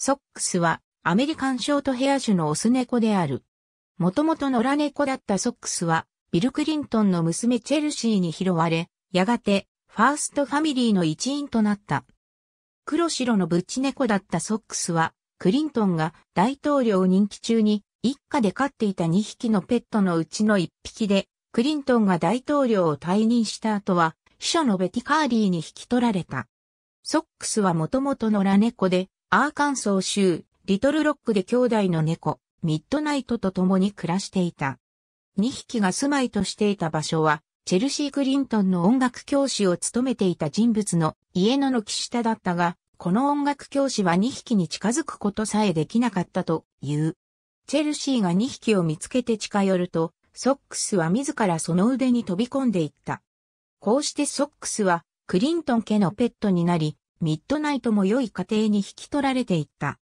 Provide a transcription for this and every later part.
ソックスはアメリカンショートヘア種のオス猫である。もともと野良猫だったソックスはビル・クリントンの娘チェルシーに拾われ、やがてファーストファミリーの一員となった。黒白のブッチ猫だったソックスは、クリントンが大統領任期中に一家で飼っていた2匹のペットのうちの1匹で、クリントンが大統領を退任した後は、秘書のベティ・カーリーに引き取られた。ソックスはもともと野良猫で、アーカンソー州、リトルロックで兄弟の猫、ミッドナイトと共に暮らしていた。2匹が住まいとしていた場所は、チェルシー・クリントンの音楽教師を務めていた人物の家の軒下だったが、この音楽教師は2匹に近づくことさえできなかったという。チェルシーが2匹を見つけて近寄ると、ソックスは自らその腕に飛び込んでいった。こうしてソックスはクリントン家のペットになり、ミッドナイトも良い家庭に引き取られていった。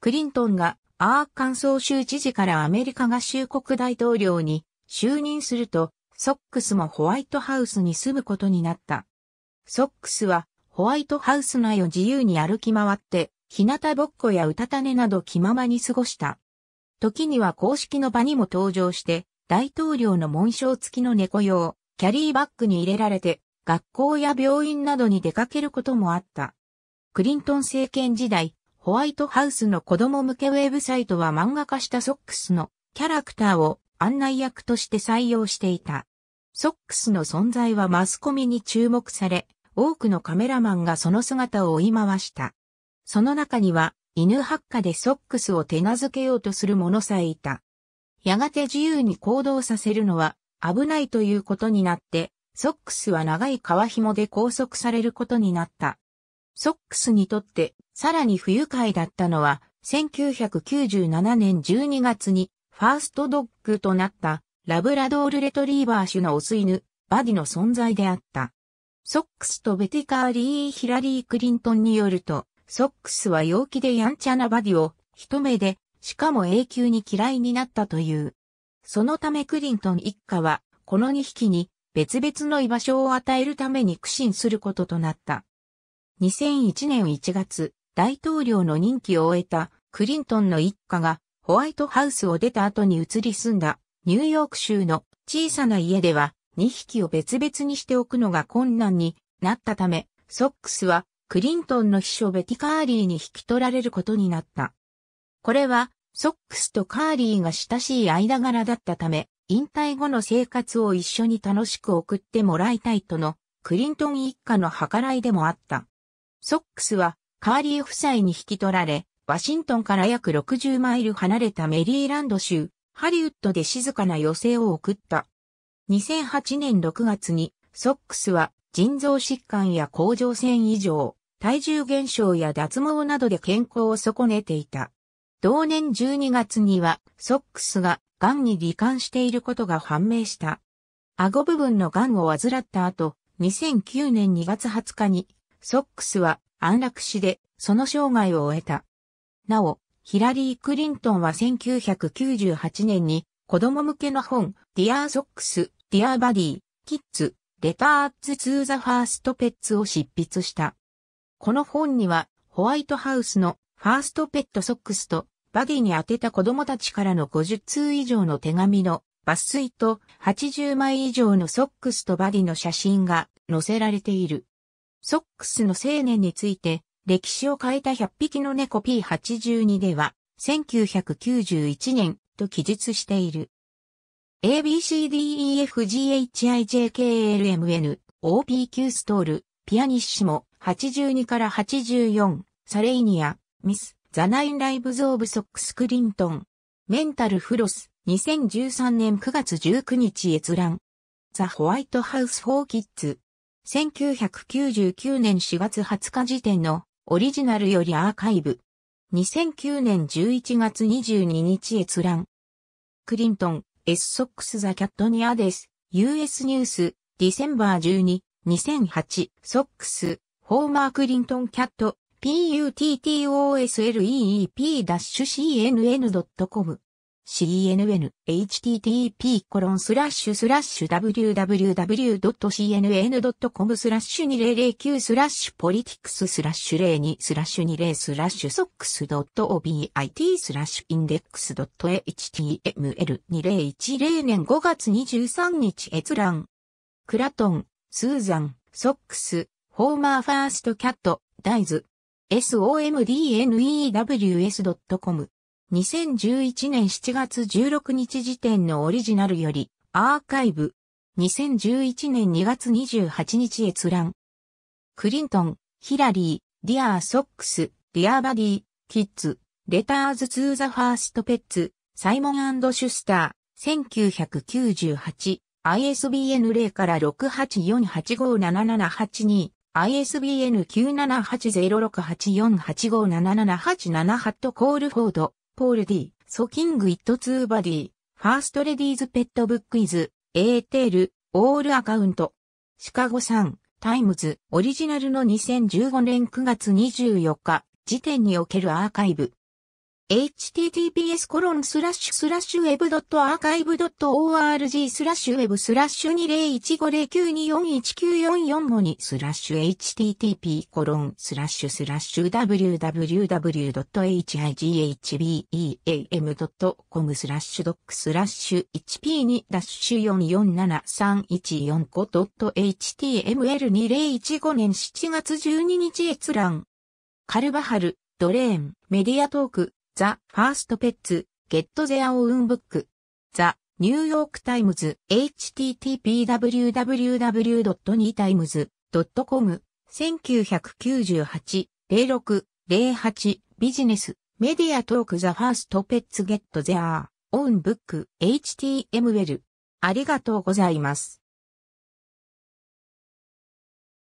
クリントンがアーカンソー州知事からアメリカ合衆国大統領に就任すると、ソックスもホワイトハウスに住むことになった。ソックスはホワイトハウス内を自由に歩き回って、日向ぼっこやうたた寝など気ままに過ごした。時には公式の場にも登場して、大統領の紋章付きの猫用、キャリーバッグに入れられて、学校や病院などに出かけることもあった。クリントン政権時代、ホワイトハウスの子供向けウェブサイトは漫画化したソックスのキャラクターを案内役として採用していた。ソックスの存在はマスコミに注目され、多くのカメラマンがその姿を追い回した。その中には、犬発火でソックスを手なずけようとする者さえいた。やがて自由に行動させるのは危ないということになって、ソックスは長い革紐で拘束されることになった。ソックスにとってさらに不愉快だったのは1997年12月にファーストドッグとなったラブラドールレトリーバー種のオス犬バディの存在であった。ソックスとベティカーリー・ヒラリー・クリントンによると、ソックスは陽気でやんちゃなバディを一目で、しかも永久に嫌いになったという。そのためクリントン一家は、この2匹に別々の居場所を与えるために苦心することとなった。2001年1月、大統領の任期を終えたクリントンの一家がホワイトハウスを出た後に移り住んだニューヨーク州の小さな家では2匹を別々にしておくのが困難になったため、ソックスはクリントンの秘書ベティ・カーリーに引き取られることになった。これはソックスとカーリーが親しい間柄だったため、引退後の生活を一緒に楽しく送ってもらいたいとのクリントン一家の計らいでもあった。ソックスはカーリー夫妻に引き取られ、ワシントンから約60マイル離れたメリーランド州、ハリウッドで静かな余生を送った。2008年6月に、ソックスは腎臓疾患や甲状腺異常、体重減少や脱毛などで健康を損ねていた。同年12月には、ソックスが癌に罹患していることが判明した。顎部分の癌を患った後、2009年2月20日にソックスは安楽死でその生涯を終えた。なお、ヒラリー・クリントンは1998年に子供向けの本、ディアー・ソックス、ディアー・バディ、キッズ、レターズ・ツー・ザ・ファースト・ペッツを執筆した。この本には、ホワイトハウスのファーストペットソックスとバディに宛てた子供たちからの50通以上の手紙の抜粋と80枚以上のソックスとバディの写真が載せられている。ソックスの青年について、歴史を変えた100匹の猫 P82 では、1991年と記述している。ABCDEFGHIJKLMN、OPQ ストール、ピアニッシモ、82から84、サレイニア、ミス、ザナインライブズオブソックスクリントン、メンタルフロス、2013年9月19日閲覧、ザ・ホワイトハウス・フォー・キッズ、1999年4月20日時点のオリジナルよりアーカイブ。2009年11月22日閲覧。クリントン、エッソックスザキャットニアです。US ニュース、ディセンバー12、2008、ソックス、ホーマークリントンキャット、puttoslep-cnn.com cnn.http コロンスラッシュスラッシュ www.cnn.com スラッシュ2009スラッシュポリティクススラッシュ02スラッシュ20スラッシュソックス .obit スラッシュインデックス .html2010 年5月23日閲覧クラトン、スーザン、ソックス、ホーマーファーストキャット、ダイズ somdnews.com 2011年7月16日時点のオリジナルより、アーカイブ。2011年2月28日閲覧。クリントン、ヒラリー、ディアーソックス、ディアーバディ、キッズ、レターズ・ツー・ザ・ファースト・ペッツ、サイモンシュスター、1998、ISBN 0から6848577782、ISBN 9780684857787ハットコールフォード。ポール D、ソキング・イット・ツー・バディ、ファースト・レディーズ・ペット・ブック・イズ、エーテール、オール・アカウント、シカゴ・サン、タイムズ、オリジナルの2015年9月24日時点におけるアーカイブ。https コロンスラッシュスラッシュウェブドットアーカイブドット org スラッシュウェブスラッシュ2015092419445もにスラッシュ http コロンスラッシュスラッシュ www.highbeam.com スラッシュドックスラッシュ1 p ダッシ2 4 4 7 3 1 4ト h t m l 2 0 1 5年7月12日閲覧カルバハル、ドレーン、メディアトークザ・ファーストペッツ、ゲット・ゼア・オウンブック、ザ・ニューヨーク・タイムズ、http://www.newtimes.com、1998、06、08、ビジネス、メディアトークザ・ファーストペッツ・ゲット・ゼア・オウンブック、HTML。ありがとうございます。